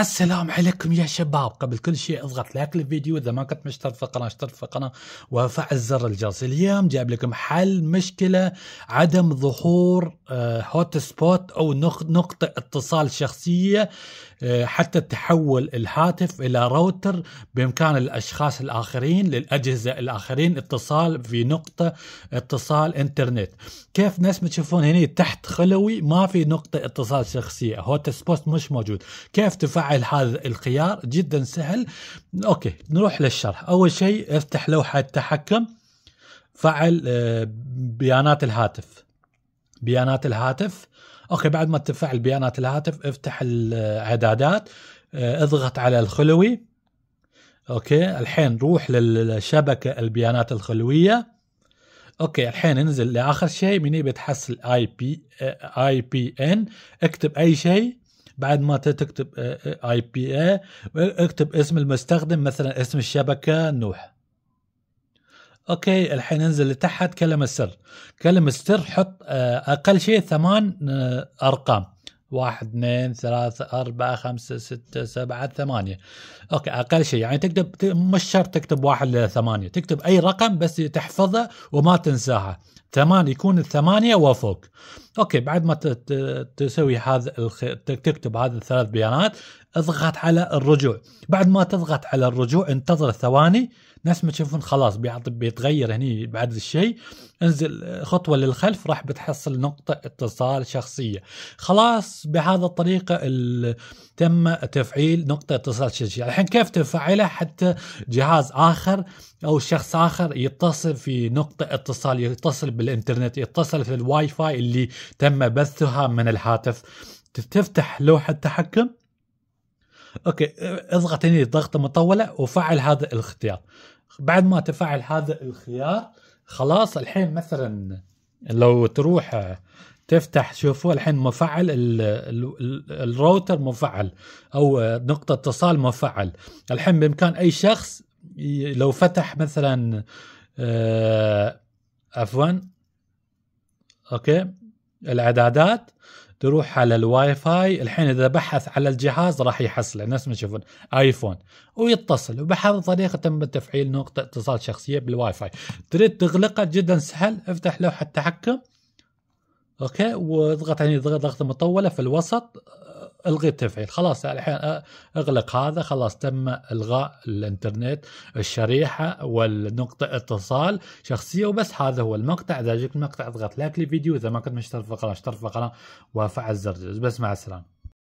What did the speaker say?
السلام عليكم يا شباب قبل كل شيء اضغط لايك للفيديو اذا ما كنت مشترك في القناه اشترك في القناه وفعل زر الجرس اليوم جايب لكم حل مشكله عدم ظهور هوت آه، سبوت او نقطه اتصال شخصيه آه، حتى تحول الهاتف الى راوتر بامكان الاشخاص الاخرين للاجهزه الاخرين اتصال في نقطه اتصال انترنت كيف ناس تشوفون هنا تحت خلوي ما في نقطه اتصال شخصيه هوت سبوت مش موجود كيف تفعل فعل هذا الخيار جدا سهل اوكي نروح للشرح اول شيء افتح لوحه التحكم فعل آه، بيانات الهاتف بيانات الهاتف اوكي بعد ما تفعل بيانات الهاتف افتح الاعدادات آه، اضغط على الخلوي اوكي الحين روح للشبكه البيانات الخلويه اوكي الحين انزل لاخر شيء من بتحصل اي بي آه، اي بي ان اكتب اي شيء بعد ما تكتب اي بي اي اكتب اسم المستخدم مثلا اسم الشبكه نوح اوكي الحين انزل لتحت كلمه سر كلمه سر حط آه، اقل شيء ثمان آه، ارقام واحد اثنين ثلاثة أربعة خمسة ستة سبعة ثمانية أوكي أقل شيء يعني تكتب مش شرط تكتب واحد لثمانية تكتب أي رقم بس تحفظه وما تنساها ثمان يكون الثمانيه وفوق اوكي بعد ما تسوي هذا الخ... تكتب هذه الثلاث بيانات اضغط على الرجوع بعد ما تضغط على الرجوع انتظر ثواني نفس ما تشوفون خلاص بيتغير هني بعد الشيء انزل خطوه للخلف راح بتحصل نقطه اتصال شخصيه خلاص بهذا الطريقه تم تفعيل نقطه اتصال شخصيه الحين كيف تفعلها حتى جهاز اخر او شخص اخر يتصل في نقطه اتصال يتصل بالانترنت اتصل في الواي فاي اللي تم بثها من الهاتف تفتح لوحة تحكم اوكي اضغط هنا ضغطة مطولة وفعل هذا الخيار بعد ما تفعل هذا الخيار خلاص الحين مثلا لو تروح تفتح شوفوا الحين مفعل الروتر مفعل او نقطة اتصال مفعل الحين بامكان اي شخص لو فتح مثلا آه عفوا اوكي الاعدادات تروح على الواي فاي الحين اذا بحث على الجهاز راح يحصله نفس ما تشوفون ايفون ويتصل وبهذه الطريقه تم تفعيل نقطه اتصال شخصيه بالواي فاي تريد تغلقه جدا سهل افتح لوحه التحكم اوكي واضغط يعني ضغطه مطوله في الوسط الغي التفعيل خلاص الحين اغلق هذا خلاص تم الغاء الانترنت الشريحه والنقطه اتصال شخصيه وبس هذا هو المقطع اذا جبت المقطع اضغط لايك للفيديو اذا ما كنت مشترك في القناه اشترك في القناه وفعل زر بس مع السلامه